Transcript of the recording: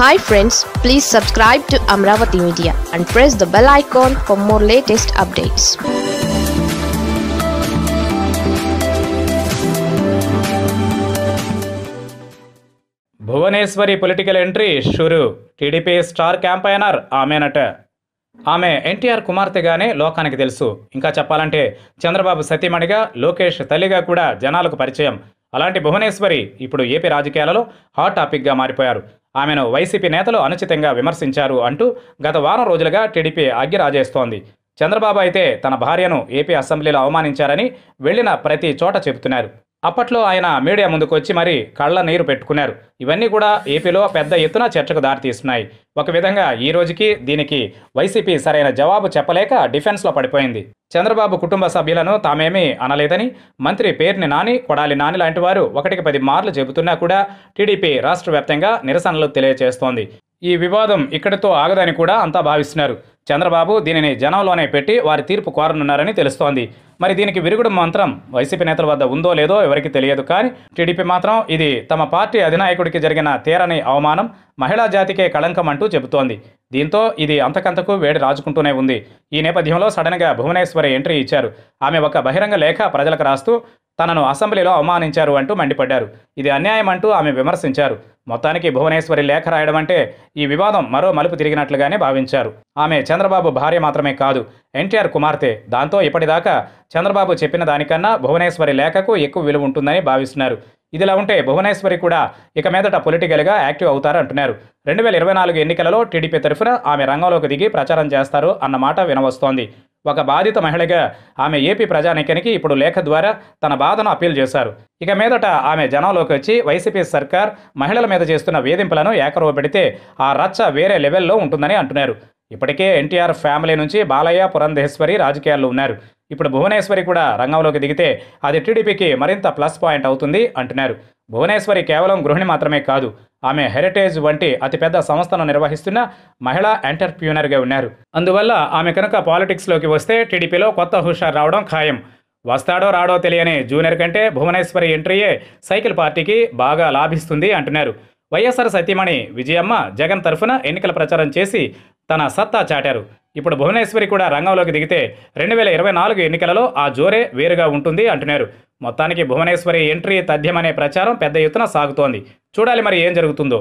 hi friends please subscribe to Amaravati media and press the bell icon for more latest updates Bhuvaneshwari political entry షురు TDP star campaigner ఆమెనట ఆమె ఎన్టీఆర్ కుమార్తెగానే లోకానికి తెలుసు ఇంకా చెప్పాలంటే చంద్రబాబు సతీమణిగా లోకేష్ తల్లిగా కూడా జనాలకు పరిచయం అలాంటి భువనేశ్వరి ఇప్పుడు ఏపీ రాజకీయాలలో హాట్ టాపిక్గా మారిపోయారు ఆమెను వైసీపీ నేతలు అనుచితంగా విమర్శించారు అంటూ గత వారం రోజులుగా టీడీపీ అగ్గిరాజేస్తోంది చంద్రబాబు అయితే తన భార్యను ఏపీ అసెంబ్లీలో అవమానించారని వెళ్లిన ప్రతి చోట చెబుతున్నారు అప్పట్లో ఆయన మీడియా ముందుకు వచ్చి మరి కళ్ళ నీరు పెట్టుకున్నారు ఇవన్నీ కూడా ఏపీలో పెద్ద ఎత్తున చర్చకు దారితీస్తున్నాయి ఒక విధంగా ఈ రోజుకి దీనికి వైసీపీ సరైన జవాబు చెప్పలేక డిఫెన్స్లో పడిపోయింది చంద్రబాబు కుటుంబ సభ్యులను తామేమీ అనలేదని మంత్రి పేరుని నాని కొడాలి నాని లాంటి వారు ఒకటికి పది మార్లు చెబుతున్నా కూడా టీడీపీ రాష్ట్ర వ్యాప్తంగా నిరసనలు తెలియజేస్తోంది ఈ వివాదం ఇక్కడితో ఆగదని కూడా అంతా భావిస్తున్నారు చంద్రబాబు దీనిని జనంలోనే పెట్టి వారి తీర్పు కోరనున్నారని తెలుస్తోంది మరి దీనికి విరుగుడు మంత్రం వైసీపీ నేతల వద్ద ఉందో లేదో ఎవరికి తెలియదు కానీ టీడీపీ మాత్రం ఇది తమ పార్టీ అధినాయకుడికి జరిగిన తీరని అవమానం మహిళా జాతికే కళంకం అంటూ చెబుతోంది దీంతో ఇది అంతకంతకు వేడి రాజుకుంటూనే ఉంది ఈ నేపథ్యంలో సడన్గా భువనేశ్వరి ఎంట్రీ ఇచ్చారు ఆమె ఒక బహిరంగ లేఖ ప్రజలకు రాస్తూ తనను అసెంబ్లీలో అవమానించారు అంటూ మండిపడ్డారు ఇది అన్యాయం అంటూ ఆమె విమర్శించారు మొత్తానికి భువనేశ్వరి లేఖ రాయడం అంటే ఈ వివాదం మరో మలుపు తిరిగినట్లుగానే భావించారు ఆమె చంద్రబాబు భార్య మాత్రమే కాదు ఎన్టీఆర్ కుమార్తె దాంతో ఇప్పటిదాకా చంద్రబాబు చెప్పిన దానికన్నా భువనేశ్వరి లేఖకు ఎక్కువ విలువ ఉంటుందని భావిస్తున్నారు ఇదిలా ఉంటే భువనేశ్వరి కూడా ఇక మీదట పొలిటికల్గా యాక్టివ్ అవుతారంటున్నారు రెండు వేల ఇరవై నాలుగు ఎన్నికలలో టీడీపీ తరఫున ఆమె రంగంలోకి దిగి ప్రచారం చేస్తారు అన్న మాట వినవస్తోంది ఒక బాధిత మహిళగా ఆమె ఏపీ ప్రజానీకానికి ఇప్పుడు లేఖ ద్వారా తన బాధను అప్పీల్ చేశారు ఇక మీదట ఆమె జనంలోకి వచ్చి వైసీపీ సర్కార్ మహిళల మీద చేస్తున్న వేధింపులను ఏకరువ పెడితే ఆ రచ్చ వేరే లెవెల్లో ఉంటుందని అంటున్నారు ఇప్పటికే ఎన్టీఆర్ ఫ్యామిలీ నుంచి బాలయ్య పురంధేశ్వరి రాజకీయాల్లో ఉన్నారు ఇప్పుడు భువనేశ్వరి కూడా రంగంలోకి దిగితే అది టీడీపీకి మరింత ప్లస్ పాయింట్ అవుతుంది అంటున్నారు భువనేశ్వరి కేవలం గృహిణి మాత్రమే కాదు ఆమె హెరిటేజ్ వంటి అతిపెద్ద సంస్థను నిర్వహిస్తున్న మహిళా ఎంటర్ప్యూనర్గా ఉన్నారు అందువల్ల ఆమె కనుక పాలిటిక్స్లోకి వస్తే టీడీపీలో కొత్త హుషారు రావడం ఖాయం వస్తాడో రాడో తెలియని జూనియర్ కంటే భువనేశ్వరి ఎంట్రీయే సైకిల్ పార్టీకి బాగా లాభిస్తుంది అంటున్నారు వైఎస్ఆర్ సతీమణి విజయమ్మ జగన్ తరఫున ఎన్నికల ప్రచారం చేసి తన సత్తా చాటారు ఇప్పుడు భువనేశ్వరి కూడా రంగంలోకి దిగితే రెండు వేల ఇరవై నాలుగు ఎన్నికలలో ఆ జోరే వేరుగా ఉంటుంది అంటున్నారు మొత్తానికి భువనేశ్వరి ఎంట్రీ తథ్యమనే ప్రచారం పెద్ద ఎత్తున సాగుతోంది చూడాలి మరి ఏం జరుగుతుందో